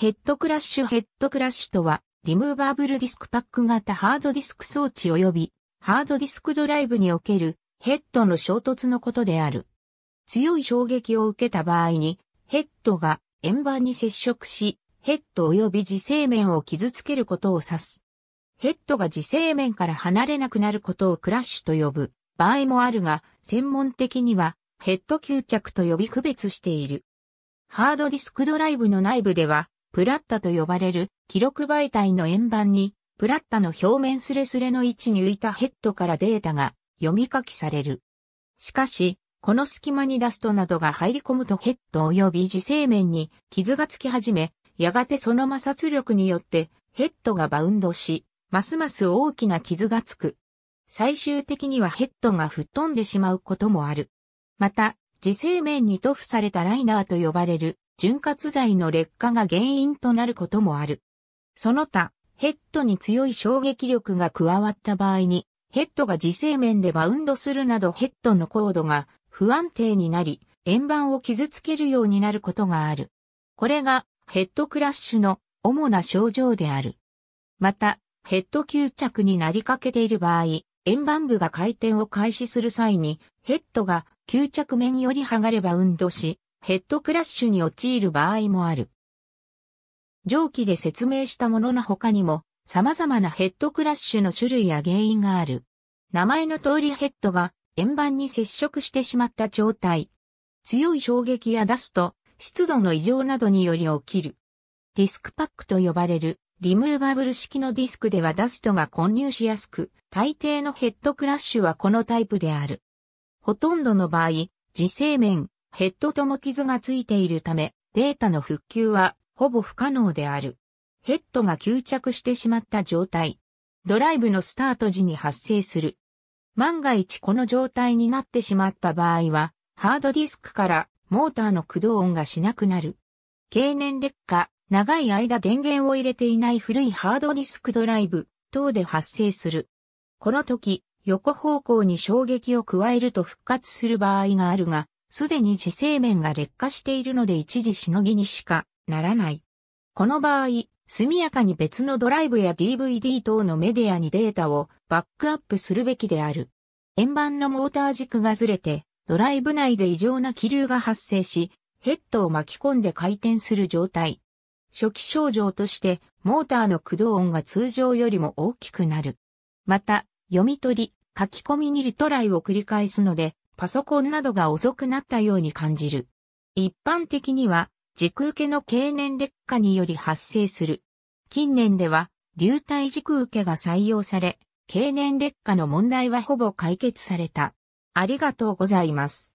ヘッドクラッシュヘッドクラッシュとは、リムーバーブルディスクパック型ハードディスク装置及び、ハードディスクドライブにおけるヘッドの衝突のことである。強い衝撃を受けた場合に、ヘッドが円盤に接触し、ヘッド及び磁性面を傷つけることを指す。ヘッドが磁性面から離れなくなることをクラッシュと呼ぶ場合もあるが、専門的にはヘッド吸着と呼び区別している。ハードディスクドライブの内部では、プラッタと呼ばれる記録媒体の円盤に、プラッタの表面スレスレの位置に浮いたヘッドからデータが読み書きされる。しかし、この隙間にダストなどが入り込むとヘッド及び磁性面に傷がつき始め、やがてその摩擦力によってヘッドがバウンドし、ますます大きな傷がつく。最終的にはヘッドが吹っ飛んでしまうこともある。また、磁性面に塗布されたライナーと呼ばれる潤滑剤の劣化が原因となることもある。その他、ヘッドに強い衝撃力が加わった場合に、ヘッドが自生面でバウンドするなどヘッドの高度が不安定になり、円盤を傷つけるようになることがある。これがヘッドクラッシュの主な症状である。また、ヘッド吸着になりかけている場合、円盤部が回転を開始する際に、ヘッドが吸着面より剥がれバウンドし、ヘッドクラッシュに陥る場合もある。上記で説明したものの他にも、様々なヘッドクラッシュの種類や原因がある。名前の通りヘッドが円盤に接触してしまった状態。強い衝撃やダスト、湿度の異常などにより起きる。ディスクパックと呼ばれるリムーバブル式のディスクではダストが混入しやすく、大抵のヘッドクラッシュはこのタイプである。ほとんどの場合、自生面、ヘッドとも傷がついているため、データの復旧はほぼ不可能である。ヘッドが吸着してしまった状態。ドライブのスタート時に発生する。万が一この状態になってしまった場合は、ハードディスクからモーターの駆動音がしなくなる。経年劣化、長い間電源を入れていない古いハードディスクドライブ等で発生する。この時、横方向に衝撃を加えると復活する場合があるが、すでに自生面が劣化しているので一時しのぎにしかならない。この場合、速やかに別のドライブや DVD 等のメディアにデータをバックアップするべきである。円盤のモーター軸がずれて、ドライブ内で異常な気流が発生し、ヘッドを巻き込んで回転する状態。初期症状として、モーターの駆動音が通常よりも大きくなる。また、読み取り、書き込みにリトライを繰り返すので、パソコンなどが遅くなったように感じる。一般的には、軸受けの経年劣化により発生する。近年では、流体軸受けが採用され、経年劣化の問題はほぼ解決された。ありがとうございます。